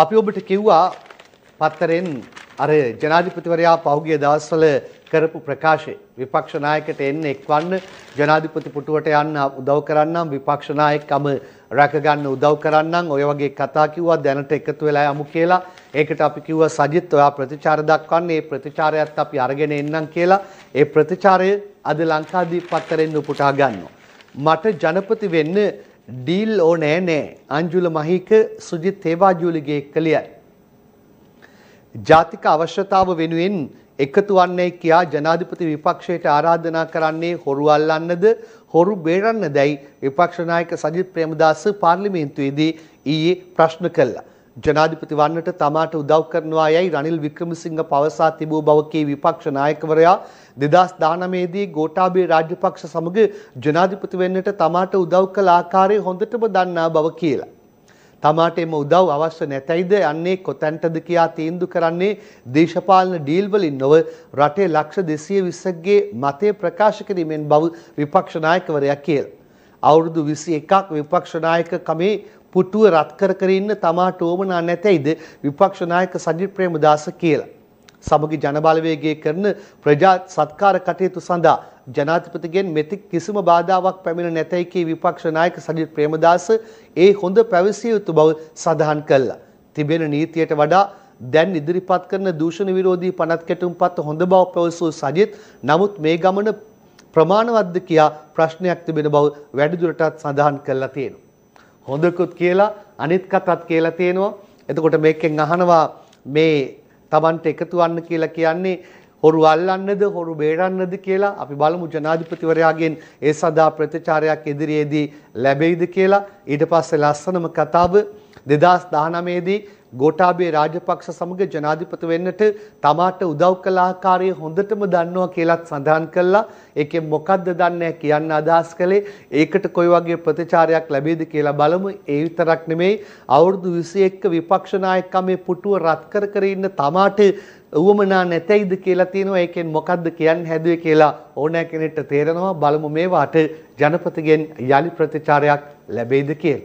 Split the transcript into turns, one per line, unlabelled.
අපි ඔබට කිව්වා පත්තරෙන් අර ජනාධිපතිවරයා පහුගිය දවස්වල කරපු ප්‍රකාශය විපක්ෂ නායකට එන්න එක්වන්න ජනාධිපති පුටුවට යන්න උදව් කරන්නම් විපක්ෂ නායකකම රැකගන්න උදව් කරන්නම් ඔය වගේ කතා කිව්වා දැනට එකතු වෙලා යමු කියලා ඒකට අපි කිව්වා සජිත් ඔයා ප්‍රතිචාර දක්වන්නේ ඒ ප්‍රතිචාරයත් අපි අරගෙන එන්නම් කියලා ඒ ප්‍රතිචාරය අද ලංකාදීප පත්තරෙන් උපුටා ගන්නවා මට ජනපති වෙන්න ඩීල් ඕනෑ නෑ අංජුල මහික සුජිත් හේවාජූලිගේ කළියයි. ජාතික අවශ්‍යතාව වෙනුවෙන් එකතු වන්නේ කියා ජනාධිපති විපක්ෂයට ආරාධනා කරන්නේ හොරු අල්ලන්නද හොරු බේරන්නදයි විපක්ෂ නායක සජිත් ප්‍රේමදාස පාර්ලිමේන්තුවේදී ඊයේ ප්‍රශ්න කළා. ජනාධිපති වන්නට තමාට උදව් කරනවා යයි රනිල් වික්‍රමසිංහ පවසා තිබූ බව කී විපක්ෂ නායකවරයා 2019 දී ගෝඨාභය රාජපක්ෂ සමග ජනාධිපති වෙන්නට තමාට උදව් කළ ආකාරය හොඳටම දන්නා බව කියලා. තමාට එම උදව් අවශ්‍ය නැතයිද යන්නේ කොතැන්ටද කියා තීන්දුව කරන්නේ දේශපාලන ඩීල් වලින් නොව රටේ ලක්ෂ 220 ගේ මතය ප්‍රකාශ කිරීමෙන් බව විපක්ෂ නායකවරයා කියලා. අවුරුදු 21ක් විපක්ෂ නායක කමේ පුටුව රත් කර කර ඉන්න තමාට ඕමනා නැතයිද විපක්ෂ නායක සජිත් ප්‍රේමදාස කියලා. සමගි ජනබලවේගයේ කරන ප්‍රජා සත්කාර කටයුතු සඳහා ජනාධිපතිගෙන් මෙතෙක් කිසිම බාධාවක් පැමිණ නැතයි කී විපක්ෂ නායක සජිත් ප්‍රේමදාස ඒ හොඳ පැවසිය යුතු බව සඳහන් කළා. තිබෙන නීතියට වඩා දැන් ඉදිරිපත් කරන දූෂණ විරෝධී පනත් කැටුම්පත් හොඳ බව පැවසූ සජිත් නමුත් මේ ගමන ප්‍රමාණවත්ද කියා ප්‍රශ්නයක් තිබෙන බව වැඩිදුරටත් සඳහන් කරලා තියෙනවා. හොඳකුත් කියලා අනිත් කතත් කියලා තියෙනවා. එතකොට මේකෙන් අහනවා මේ Tamanට එකතු වන්න කියලා කියන්නේ හොරු අල්ලන්නද හොරු බේරන්නද කියලා අපි බලමු ජනාධිපතිවරයාගෙන් ඒ සඳහා ප්‍රතිචාරයක් ඉදිරියේදී ලැබෙයිද කියලා. ඊට පස්සේ ලස්සනම කතාව දෙදස් දානමේදී ගෝටාබේ රාජපක්ෂ සමග ජනාධිපති වෙන්නට තමාට උදව් කළ ආකාරය හොඳටම දන්නවා කියලත් සඳහන් කළා. ඒකෙන් මොකද්ද දන්නේ කියන්න අදහස් කළේ. ඒකට කොයි වගේ ප්‍රතිචාරයක් ලැබෙයිද කියලා බලමු. ඒ විතරක් නෙමෙයි අවුරුදු 21 විපක්ෂ නායකකමේ පුටුව රත් කර කර ඉන්න තමාට උවමනා නැතයිද කියලා තියෙනවා. ඒකෙන් මොකද්ද කියන්න හැදුවේ කියලා ඕනෑ කෙනෙක්ට තේරෙනවා. බලමු මේ වාට ජනපතිගෙන් යලි ප්‍රතිචාරයක් ලැබෙයිද කියලා.